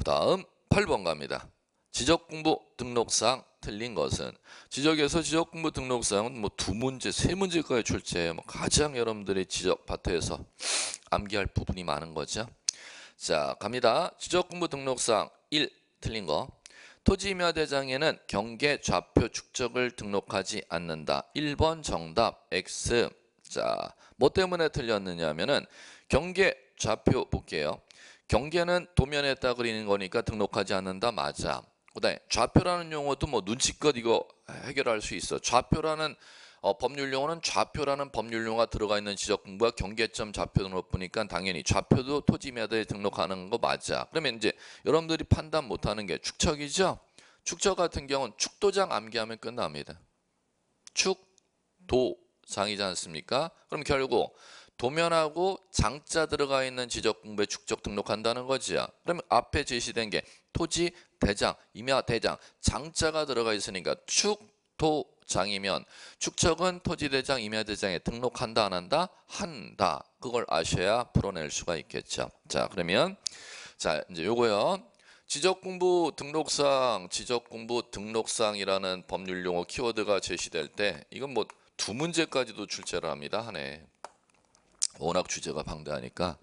그 다음 8번 갑니다. 지적공부 등록사 틀린 것은 지적에서 지적공부 등록사은뭐두 문제, 세 문제까지 출제해요. 뭐 가장 여러분들이 지적 파트에서 암기할 부분이 많은 거죠. 자, 갑니다. 지적공부 등록사1 틀린 거. 토지임야 대장에는 경계 좌표 축적을 등록하지 않는다. 1번 정답 X. 자, 뭐 때문에 틀렸느냐 하면은 경계 좌표 볼게요. 경계는 도면에다 그리는 거니까 등록하지 않는다 맞아. 그다음에 좌표라는 용어도 뭐 눈치껏 이거 해결할 수 있어. 좌표라는 어, 법률 용어는 좌표라는 법률 용어가 들어가 있는 지적 공부와 경계점 좌표 등록 보니까 당연히 좌표도 토지 매도에 등록하는 거 맞아. 그러면 이제 여러분들이 판단 못하는 게 축척이죠. 축척 같은 경우는 축도장 암기하면 끝납니다. 축도장이지 않습니까? 그럼 결국 도면하고 장자 들어가 있는 지적 공부에 축적 등록한다는 거지요 그러면 앞에 제시된 게 토지 대장, 임야 대장, 장자가 들어가 있으니까 축토장이면 축적은 토지 대장, 임야 대장에 등록한다 안 한다? 한다. 그걸 아셔야 풀어낼 수가 있겠죠. 자, 그러면 자, 이제 요거요. 지적공부 등록상, 지적공부 등록상이라는 법률 용어 키워드가 제시될 때 이건 뭐 두 문제까지도 출제를 합니다. 하네. 워낙 주제가 방대하니까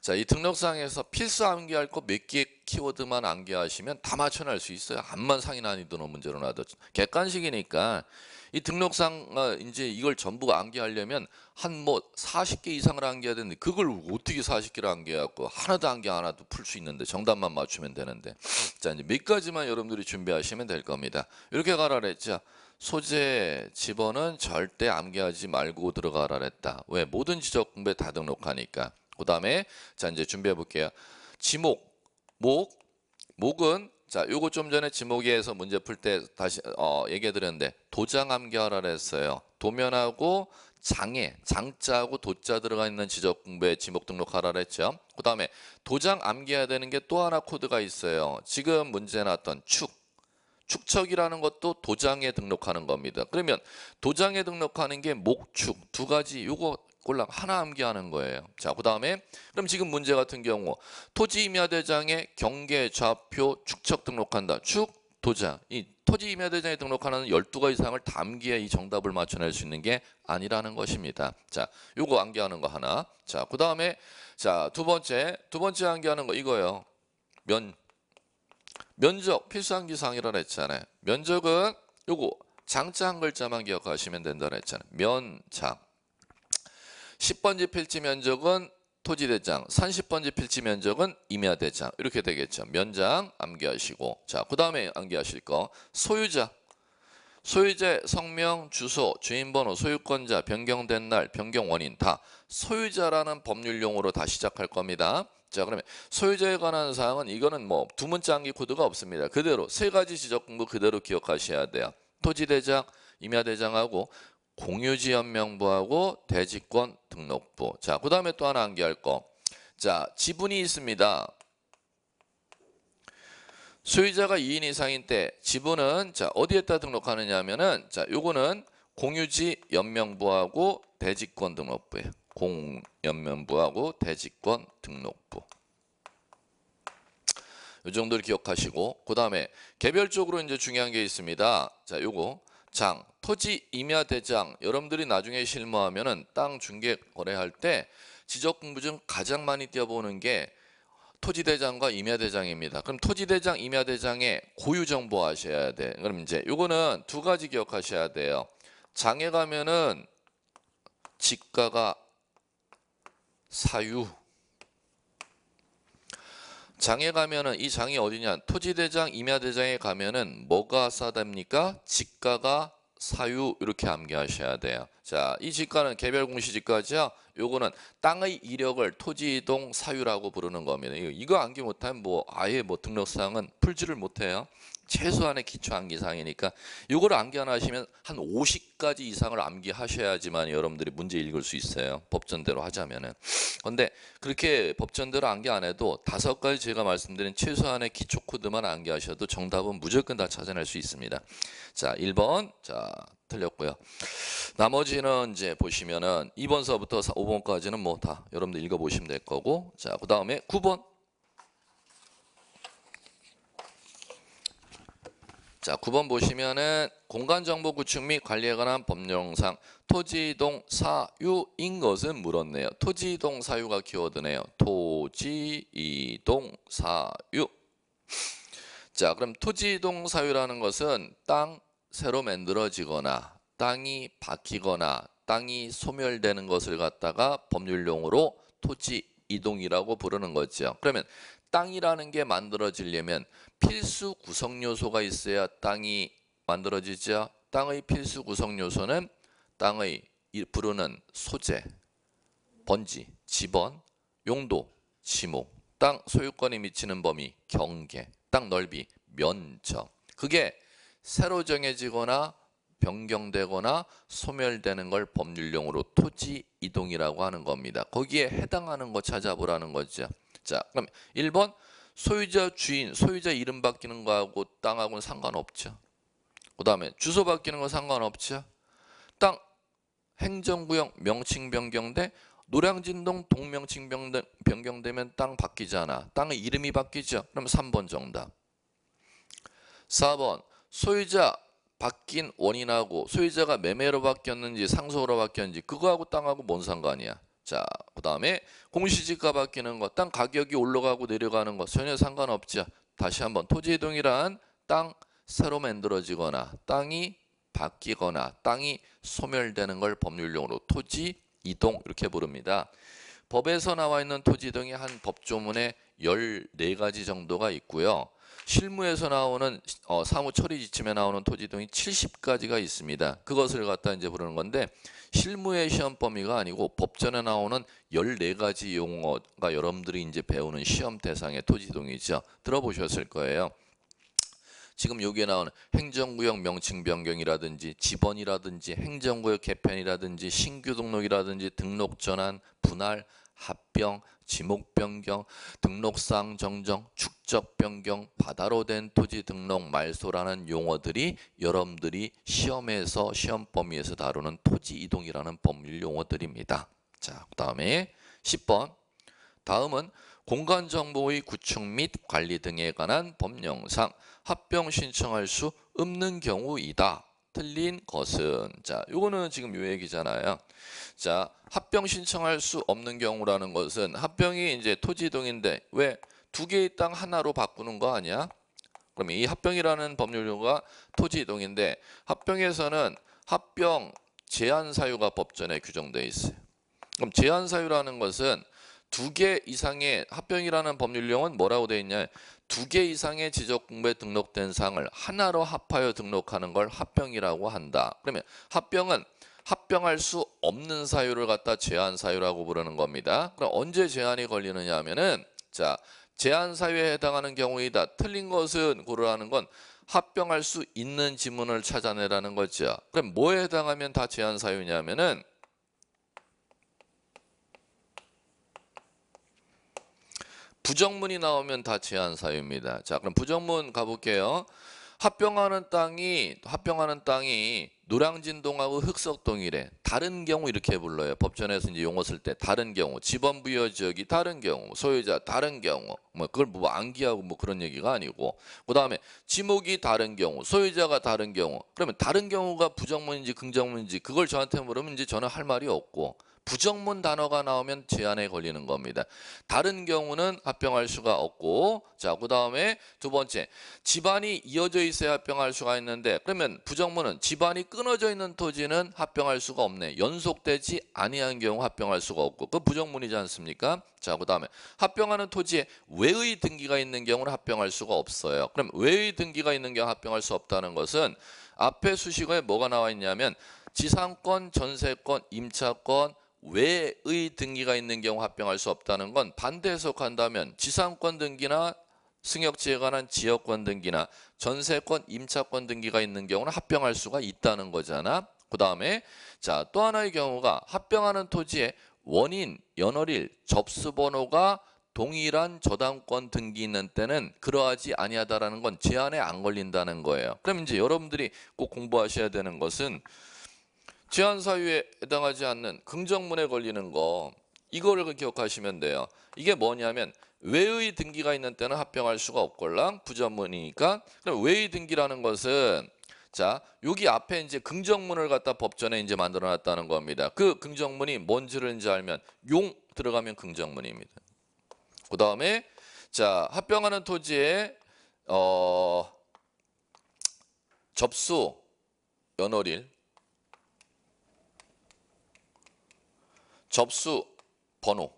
자, 이 등록상에서 필수 암기할 것 몇 개 키워드만 암기하시면 다 맞춰낼 수 있어요. 암만 상위 난이도 는 문제로 놔뒀 객관식이니까 이 등록상 어, 이제 이걸 전부 암기하려면 한 뭐 40개 이상을 암기해야 되는데 그걸 어떻게 40개를 암기해갖고 하나도 암기 하나도 풀 수 있는데 정답만 맞추면 되는데 자 이제 몇 가지만 여러분들이 준비하시면 될 겁니다. 이렇게 가라 그랬죠. 소재 집어는 절대 암기하지 말고 들어가라 그랬다. 왜? 모든 지적 공부에 다 등록하니까. 그 다음에 자 이제 준비해 볼게요. 지목, 목, 목은 자, 요거 좀 전에 지목에서 문제 풀 때 다시 어, 얘기해 드렸는데 도장암기하라 했어요. 도면하고 장애, 장자하고 도자 들어가 있는 지적 공부에 지목 등록하라 했죠. 그다음에 도장 암기해야 되는 게 또 하나 코드가 있어요. 지금 문제 나왔던 축 축척이라는 것도 도장에 등록하는 겁니다. 그러면 도장에 등록하는 게 목축 두 가지 요거 꼴랑 하나 암기하는 거예요. 자, 그 다음에 그럼 지금 문제 같은 경우 토지 임야 대장의 경계 좌표 축척 등록한다. 축 도장 이 토지 임야 대장에 등록하는 12가지 이상을 담기에 이 정답을 맞춰낼 수 있는 게 아니라는 것입니다. 자, 요거 암기하는 거 하나. 자, 그 다음에 자두 번째 두 번째 암기하는 거 이거요. 면 면적 필수암기사항이라고 했잖아요. 면적은 요거 장자 한 글자만 기억하시면 된다고 했잖아요. 면장 10번지 필지 면적은 토지대장, 30번지 필지 면적은 임야대장 이렇게 되겠죠. 면장 암기하시고 자, 그 다음에 암기하실 거 소유자 소유자 성명, 주소, 주인번호, 소유권자, 변경된 날, 변경 원인 다 소유자라는 법률 용어로 다 시작할 겁니다. 자 그러면 소유자에 관한 사항은 이거는 뭐두 문자 암기 코드가 없습니다. 그대로 세 가지 지적 공부 그대로 기억하셔야 돼요. 토지대장, 임야대장하고 공유지연명부하고 대지권 등록부. 자, 그 다음에 또 하나 암기할 거. 자, 지분이 있습니다. 소유자가 2인 이상인 때 지분은 자 어디에다 등록하느냐 하면은 자 요거는 공유지 연명부하고 대지권 등록부에요 공연명부하고 대지권 등록부. 요 정도를 기억하시고 그다음에 개별적으로 이제 중요한 게 있습니다. 자, 요거 장, 토지 임야 대장 여러분들이 나중에 실무하면은 땅 중개 거래할 때 지적 공부 중 가장 많이 띄어보는게 토지 대장과 임야 대장입니다. 그럼 토지 대장, 임야 대장의 고유 정보 아셔야 돼. 그럼 이제 요거는 두 가지 기억하셔야 돼요. 장에 가면은 집가가 사유 장에 가면은 이 장이 어디냐? 토지대장, 임야대장에 가면은 뭐가 싸답니까? 직가가 사유 이렇게 암기하셔야 돼요. 자, 이 직가는 개별 공시지가죠. 요거는 땅의 이력을 토지이동 사유라고 부르는 겁니다. 이거, 이거 암기 못하면 뭐 아예 뭐 등록사항은 풀지를 못해요. 최소한의 기초 암기상이니까 이거를 암기 안 하시면 한 50가지 이상을 암기하셔야지만 여러분들이 문제 읽을 수 있어요. 법전대로 하자면은. 근데 그렇게 법전대로 암기 안 해도 다섯 가지 제가 말씀드린 최소한의 기초 코드만 암기하셔도 정답은 무조건 다 찾아낼 수 있습니다. 자, 1번. 자, 틀렸고요. 나머지는 이제 보시면은 2번서부터 5번까지는 뭐 다 여러분들 읽어 보시면 될 거고. 자, 그다음에 9번 자, 9번 보시면은 공간정보 구축 및 관리에 관한 법령상 토지이동 사유인 것은 물었네요. 토지이동 사유가 키워드네요. 토지이동 사유. 자, 그럼 토지이동 사유라는 것은 땅 새로 만들어지거나 땅이 바뀌거나 땅이 소멸되는 것을 갖다가 법률용으로 토지 이동이라고 부르는 거죠. 그러면 땅이라는 게 만들어지려면 필수 구성 요소가 있어야 땅이 만들어지죠. 땅의 필수 구성 요소는 땅의 부르는 소재, 번지, 지번, 용도, 지목, 땅 소유권이 미치는 범위, 경계, 땅 넓이, 면적. 그게 새로 정해지거나 변경되거나 소멸되는 걸법률용으로 토지 이동이라고 하는 겁니다. 거기에 해당하는 거 찾아보라는 거죠. 자, 그럼 1번 소유자 주인, 소유자 이름 바뀌는 거하고 땅하고는 상관없죠. 그다음에 주소 바뀌는 거 상관없죠. 땅 행정구역 명칭 변경돼 노량진동 동명칭 변경되면 땅 바뀌잖아. 땅의 이름이 바뀌죠. 그럼 3번 정답. 4번 소유자 바뀐 원인하고 소유자가 매매로 바뀌었는지 상속으로 바뀌었는지 그거하고 땅하고 뭔 상관이야. 자, 그 다음에 공시지가 바뀌는 것, 땅 가격이 올라가고 내려가는 것 전혀 상관없죠 다시 한번 토지 이동이란 땅 새로 만들어지거나 땅이 바뀌거나 땅이 소멸되는 걸법률용으로 토지 이동 이렇게 부릅니다. 법에서 나와 있는 토지 이동이 한 법조문에 14가지 정도가 있고요. 실무에서 나오는 어, 사무 처리 지침에 나오는 토지 등이 70가지가 있습니다. 그것을 갖다 이제 부르는 건데 실무의 시험 범위가 아니고 법전에 나오는 14가지 용어가 여러분들이 이제 배우는 시험 대상의 토지 동이죠. 들어보셨을 거예요. 지금 여기에 나오는 행정구역 명칭 변경이라든지 지번이라든지 행정구역 개편이라든지 신규 등록이라든지 등록 전환, 분할, 합병, 지목 변경, 등록사항 정정, 축적 변경, 바다로 된 토지 등록 말소라는 용어들이 여러분들이 시험에서 시험 범위에서 다루는 토지 이동이라는 법률 용어들입니다. 자, 그다음에 10번. 다음은 공간 정보의 구축 및 관리 등에 관한 법령상 합병 신청할 수 없는 경우이다. 틀린 것은 자 요거는 지금 요 얘기잖아요 자 합병 신청할 수 없는 경우라는 것은 합병이 이제 토지동인데 왜 두 개의 땅 하나로 바꾸는 거 아니야 그럼 이 합병이라는 법률용어가 토지이동인데 합병에서는 합병 제한 사유가 법전에 규정돼 있어요 그럼 제한 사유라는 것은 두개 이상의 합병이라는 법률용은 뭐라고 되어 있냐? 두 개 이상의 지적 공부에 등록된 사항을 하나로 합하여 등록하는 걸 합병이라고 한다. 그러면 합병은 합병할 수 없는 사유를 갖다 제한 사유라고 부르는 겁니다. 그럼 언제 제한이 걸리느냐 하면은 자, 제한 사유에 해당하는 경우이다. 틀린 것은 고르라는 건 합병할 수 있는 지문을 찾아내라는 거죠. 그럼 뭐에 해당하면 다 제한 사유냐면은 부정문이 나오면 다 제한 사유입니다. 자, 그럼 부정문 가볼게요. 합병하는 땅이 합병하는 땅이 노량진동하고 흑석동이래. 다른 경우 이렇게 불러요. 법전에서 이제 용어 쓸 때 다른 경우, 지번 부여 지역이 다른 경우, 소유자 다른 경우. 뭐 그걸 뭐 암기하고 뭐 그런 얘기가 아니고. 그다음에 지목이 다른 경우, 소유자가 다른 경우. 그러면 다른 경우가 부정문인지 긍정문인지 그걸 저한테 물으면 이제 저는 할 말이 없고 부정문 단어가 나오면 제한에 걸리는 겁니다. 다른 경우는 합병할 수가 없고 자, 그다음에 두 번째. 집안이 이어져 있어야 합병할 수가 있는데 그러면 부정문은 집안이 끊어져 있는 토지는 합병할 수가 없네. 연속되지 아니한 경우 합병할 수가 없고. 그 부정문이지 않습니까? 자, 그다음에 합병하는 토지에 외의 등기가 있는 경우는 합병할 수가 없어요. 그럼 외의 등기가 있는 경우 합병할 수 없다는 것은 앞에 수식어에 뭐가 나와 있냐면 지상권, 전세권, 임차권, 외의 등기가 있는 경우 합병할 수 없다는 건 반대 해석한다면 지상권 등기나 승역지에 관한 지역권 등기나 전세권, 임차권 등기가 있는 경우는 합병할 수가 있다는 거잖아. 그 다음에 자 또 하나의 경우가 합병하는 토지에 원인, 연월일, 접수번호가 동일한 저당권 등기 있는 때는 그러하지 아니하다라는 건 제한에 안 걸린다는 거예요. 그럼 이제 여러분들이 꼭 공부하셔야 되는 것은 제한 사유에 해당하지 않는 긍정문에 걸리는 거 이거를 기억하시면 돼요. 이게 뭐냐면 외의 등기가 있는 때는 합병할 수가 없걸랑 부전문이니까 그럼 외의 등기라는 것은 자 여기 앞에 이제 긍정문을 갖다 법전에 이제 만들어 놨다는 겁니다. 그 긍정문이 뭔지를 이제 알면 용 들어가면 긍정문입니다. 그 다음에 자 합병하는 토지에 어 접수 연월일 접수 번호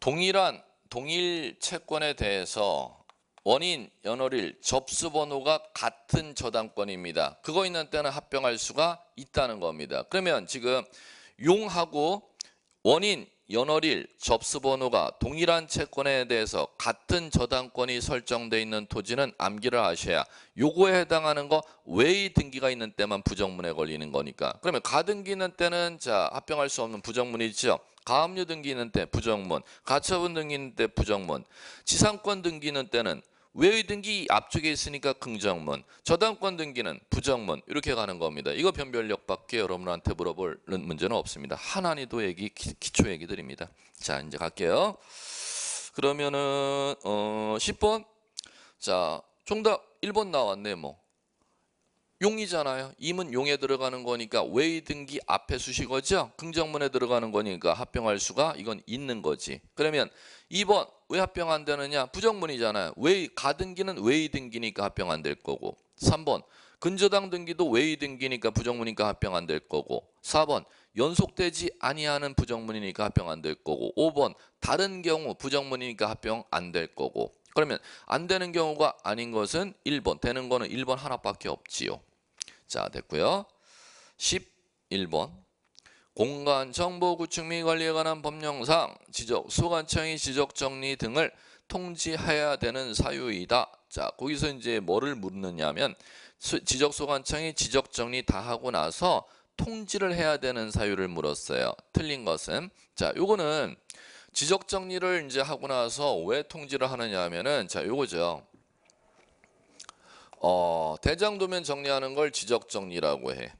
동일한 동일 채권에 대해서 원인, 연월일, 접수 번호가 같은 저당권입니다. 그거 있는 때는 합병할 수가 있다는 겁니다. 그러면 지금 용하고 원인, 연월일 접수번호가 동일한 채권에 대해서 같은 저당권이 설정돼 있는 토지는 암기를 하셔야 요거에 해당하는 거 외의 등기가 있는 때만 부정문에 걸리는 거니까 그러면 가등기 있는 때는 자 합병할 수 없는 부정문이죠 있 가압류 등기 있는 때 부정문 가처분 등기 있는 때 부정문 지상권 등기 있는 때는 외의 등기 앞쪽에 있으니까 긍정문, 저당권 등기는 부정문 이렇게 가는 겁니다. 이거 변별력밖에 여러분한테 물어볼 문제는 없습니다. 하나니도 얘기 기초 얘기드립니다자 이제 갈게요. 그러면은 어 10번 자 정답 1번 나왔네 뭐 용이잖아요. 임은 용에 들어가는 거니까 웨이등기 앞에 수식어죠. 긍정문에 들어가는 거니까 합병할 수가 이건 있는 거지. 그러면 2번 왜 합병 안 되느냐? 부정문이잖아요. 웨이 가등기는 웨이등기니까 합병 안 될 거고. 3번 근저당 등기도 웨이등기니까 부정문이니까 합병 안 될 거고. 4번 연속되지 아니하는 부정문이니까 합병 안 될 거고. 5번 다른 경우 부정문이니까 합병 안 될 거고. 그러면 안 되는 경우가 아닌 것은 1번 되는 거는 1번 하나밖에 없지요. 자 됐고요 11번 공간 정보 구축 및 관리에 관한 법령상 지적 소관청이 지적 정리 등을 통지해야 되는 사유이다. 자, 거기서 이제 뭐를 묻느냐면 하 지적 소관청이 지적 정리 다 하고 나서 통지를 해야 되는 사유를 물었어요. 틀린 것은 자, 요거는 지적 정리를 이제 하고 나서 왜 통지를 하느냐 하면은 자, 요거죠. 어, 대장도면 정리하는 걸 지적 정리라고 해.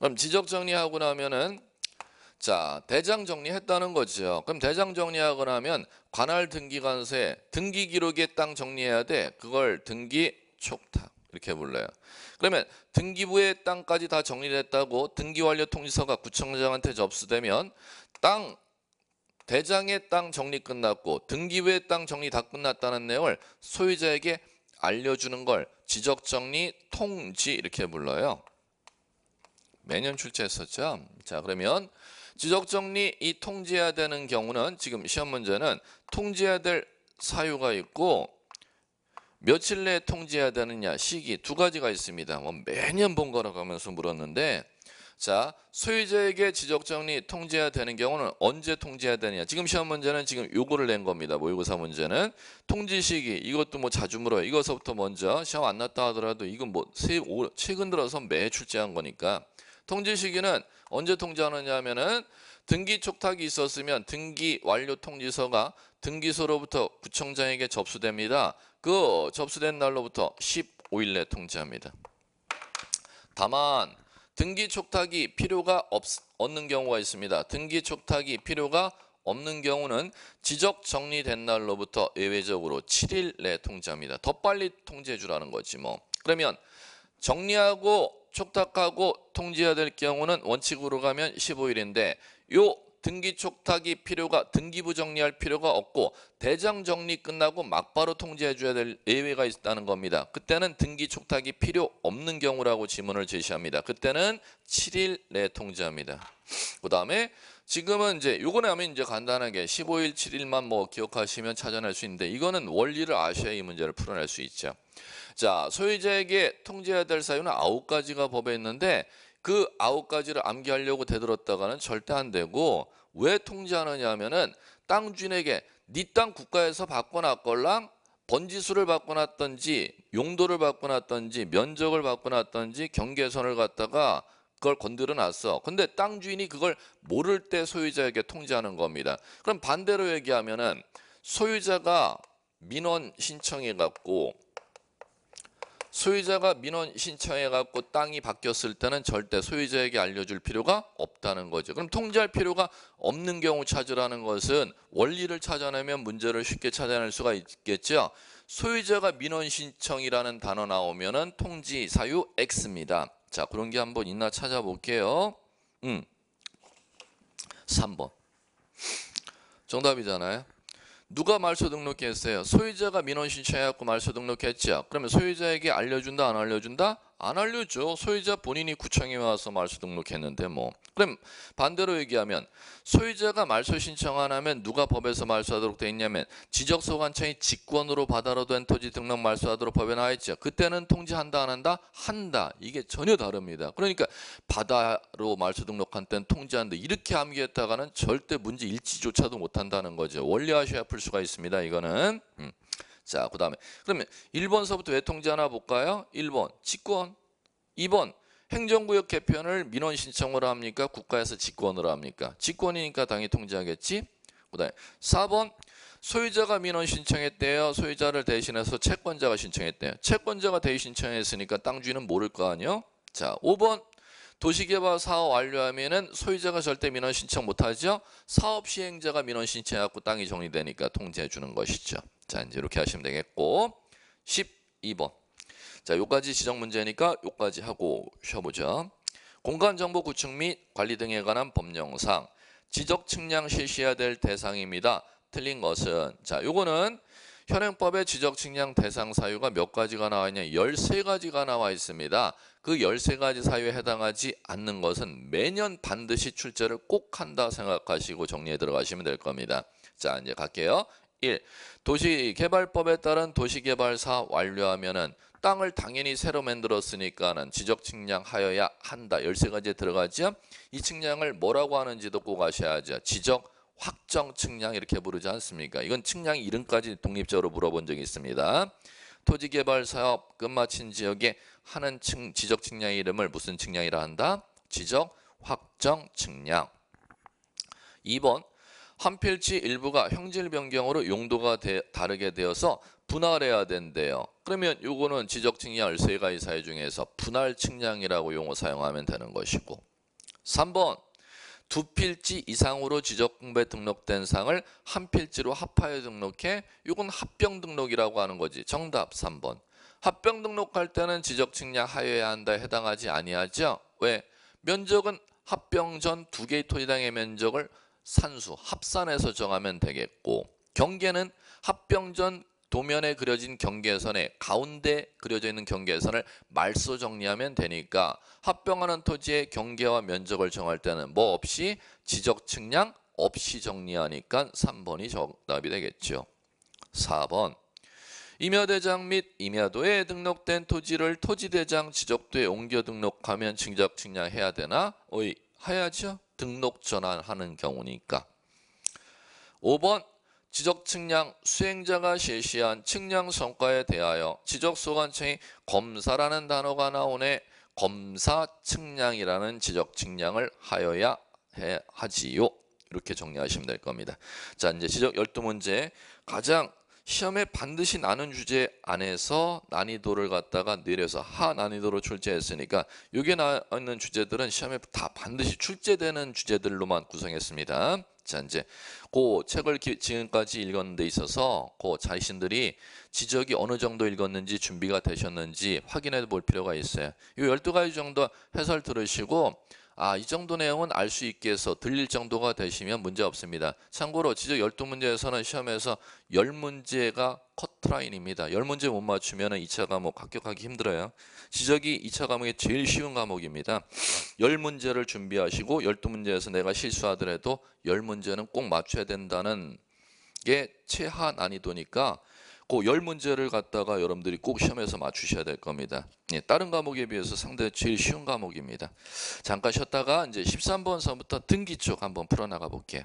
그럼 지적 정리하고 나면은 자 대장 정리했다는 거죠. 그럼 대장 정리하고 나면 관할 등기관세 등기 기록에 땅 정리해야 돼. 그걸 등기 촉탁 이렇게 불러요. 그러면 등기부에 땅까지 다정리됐다고 등기 완료 통지서가 구청장한테 접수되면 땅 대장의 땅 정리 끝났고 등기부의 땅 정리 다 끝났다는 내용을 소유자에게 알려주는 걸 지적정리 통지 이렇게 불러요. 매년 출제했었죠. 자 그러면 지적정리 이 통지해야 되는 경우는 지금 시험 문제는 통지해야 될 사유가 있고 며칠 내에 통지해야 되느냐 시기 두 가지가 있습니다. 뭐 매년 본 거라고 하면서 물었는데 자, 소유자에게 지적 정리 통지해야 되는 경우는 언제 통지해야 되느냐. 지금 시험 문제는 지금 요구를낸 겁니다. 모의고사 문제는 통지 시기 이것도 뭐 자주 물어요. 이것서부터 먼저 시험 안 났다 하더라도 이건 뭐 세, 오, 최근 들어서 매 출제한 거니까 통지 시기는 언제 통지하느냐 하면은 등기 촉탁이 있었으면 등기 완료 통지서가 등기소로부터 구청장에게 접수됩니다. 그 접수된 날로부터 15일 내 통지합니다. 다만 등기 촉탁이 필요가 없, 얻는 경우가 있습니다. 등기 촉탁이 필요가 없는 경우는 지적 정리된 날로부터 예외적으로 7일 내 통지합니다. 더 빨리 통지해 주라는 거지 뭐. 그러면 정리하고 촉탁하고 통지해야 될 경우는 원칙으로 가면 15일인데 요 등기 촉탁이 필요가 등기부 정리할 필요가 없고 대장 정리 끝나고 막바로 통지해 줘야 될 예외가 있다는 겁니다. 그때는 등기 촉탁이 필요 없는 경우라고 지문을 제시합니다. 그때는 7일 내 통지합니다. 그다음에 지금은 이제 요거는 하면 이제 간단하게 15일 7일만 뭐 기억하시면 찾아낼 수 있는데 이거는 원리를 아셔야 이 문제를 풀어낼 수 있죠. 자, 소유자에게 통지해야 될 사유는 아홉 가지가 법에 있는데 그 아홉 가지를 암기하려고 되들었다가는 절대 안 되고 왜 통제하느냐 하면은 땅 주인에게 네 땅 국가에서 바꿔놨걸랑 번지수를 바꿔놨던지 용도를 바꿔놨던지 면적을 바꿔놨던지 경계선을 갖다가 그걸 건드려 놨어. 근데 땅 주인이 그걸 모를 때 소유자에게 통제하는 겁니다. 그럼 반대로 얘기하면은 소유자가 민원 신청해 갖고 소유자가 민원 신청해 갖고 땅이 바뀌었을 때는 절대 소유자에게 알려줄 필요가 없다는 거죠. 그럼 통제할 필요가 없는 경우 찾으라는 것은 원리를 찾아내면 문제를 쉽게 찾아낼 수가 있겠죠. 소유자가 민원 신청이라는 단어 나오면은 통지 사유 X입니다. 자, 그런 게 한번 있나 찾아볼게요. 음. 3번. 정답이잖아요. 누가 말소 등록했어요? 소유자가 민원 신청해갖고 말소 등록했죠. 그러면 소유자에게 알려준다 안 알려준다? 안 알려줘. 소유자 본인이 구청에 와서 말소 등록했는데 뭐. 그럼 반대로 얘기하면 소유자가 말소 신청 안 하면 누가 법에서 말소하도록 돼 있냐면 지적소관청이 직권으로 받아로도 토지 등록 말소하도록 법에 나와 있죠. 그때는 통지한다 안 한다? 한다. 이게 전혀 다릅니다. 그러니까 바다로 말소 등록한 땐 통지한다. 이렇게 암기했다가는 절대 문제 일치조차도 못한다는 거죠. 원리화셔야 풀 수가 있습니다. 이거는. 음. 자, 그 다음에 그러면 1번서부터 외통지 하나 볼까요? 1번 직권 2번 행정구역 개편을 민원 신청으로 합니까? 국가에서 직권으로 합니까? 직권이니까 당이 통제하겠지? 그 다음에 4번 소유자가 민원 신청했대요. 소유자를 대신해서 채권자가 신청했대요. 채권자가 대신 신청했으니까 땅주인은 모를 거아니요 자, 5번 도시개발 사업 완료하면은 소유자가 절대 민원 신청 못하죠. 사업 시행자가 민원 신청해갖고 땅이 정리되니까 통제해 주는 것이죠. 자 이제 이렇게 하시면 되겠고 12번 자 요까지 지정 문제니까 요까지 하고 쉬어보죠. 공간정보 구축 및 관리 등에 관한 법령상 지적 측량 실시해야 될 대상입니다. 틀린 것은 자 요거는 현행법의 지적측량 대상 사유가 몇 가지가 나와 있냐 13가지가 나와 있습니다. 그 13가지 사유에 해당하지 않는 것은 매년 반드시 출제를 꼭 한다 생각하시고 정리해 들어가시면 될 겁니다. 자 이제 갈게요. 1. 도시개발법에 따른 도시개발사 완료하면은 땅을 당연히 새로 만들었으니까는 지적 측량 하여야 한다. 13가지에 들어가죠. 이 측량을 뭐라고 하는지도 꼭 아셔야죠. 지적 확정 측량 이렇게 부르지 않습니까? 이건 측량 이름까지 독립적으로 물어본 적이 있습니다. 토지개발 사업 끝마친 지역에 하는 층, 지적 측량 이름을 무슨 측량이라 한다? 지적 확정 측량. 2번 한 필지 일부가 형질 변경으로 용도가 되, 다르게 되어서 분할해야 된대요. 그러면 요거는 지적 측량 을세가지 사유 중에서 분할 측량이라고 용어 사용하면 되는 것이고. 3번 두 필지 이상으로 지적공부에 등록된 상을 한 필지로 합하여 등록해 이건 합병 등록이라고 하는 거지. 정답 3번. 합병 등록할 때는 지적 측량 하여야 한다 해당하지 아니하죠. 왜? 면적은 합병 전 두 개의 토지당의 면적을 산수 합산해서 정하면 되겠고 경계는 합병 전 도면에 그려진 경계선의 가운데 그려져 있는 경계선을 말소 정리하면 되니까 합병하는 토지의 경계와 면적을 정할 때는 뭐 없이 지적 측량 없이 정리하니까 3번이 정답이 되겠죠. 4번 임야대장 및 임야도에 등록된 토지를 토지대장 지적도에 옮겨 등록하면 증적 측량해야 되나? 어이 해야죠. 등록 전환하는 경우니까. 5번 지적 측량 수행자가 제시한 측량 성과에 대하여 지적 소관청이 검사라는 단어가 나오네 검사 측량이라는 지적 측량을 하여야 해, 하지요. 이렇게 정리하시면 될 겁니다. 자, 이제 지적 12문제 가장 시험에 반드시 나는 주제 안에서 난이도를 갖다가 내려서 하 난이도로 출제했으니까 여기에 나 있는 주제들은 시험에 다 반드시 출제되는 주제들로만 구성했습니다. 자 이제 그 책을 지금까지 읽었는데 있어서 그 자신들이 지적이 어느 정도 읽었는지 준비가 되셨는지 확인해 볼 필요가 있어요. 이 12가지 정도 해설 들으시고 아, 이 정도 내용은 알 수 있게 해서 들릴 정도가 되시면 문제 없습니다. 참고로 지적 12문제에서는 시험에서 10문제가 커트라인입니다. 10문제 못 맞추면 2차 과목 합격하기 힘들어요. 지적이 2차 과목의 제일 쉬운 과목입니다. 10문제를 준비하시고 12문제에서 내가 실수하더라도 10문제는 꼭 맞춰야 된다는 게 최하 난이도니까 그 10문제를 갖다가 여러분들이 꼭 시험에서 맞추셔야 될 겁니다. 예, 다른 과목에 비해서 상대 제일 쉬운 과목입니다. 잠깐 쉬었다가 이제 13번서부터 등기쪽 한번 풀어나가 볼게요.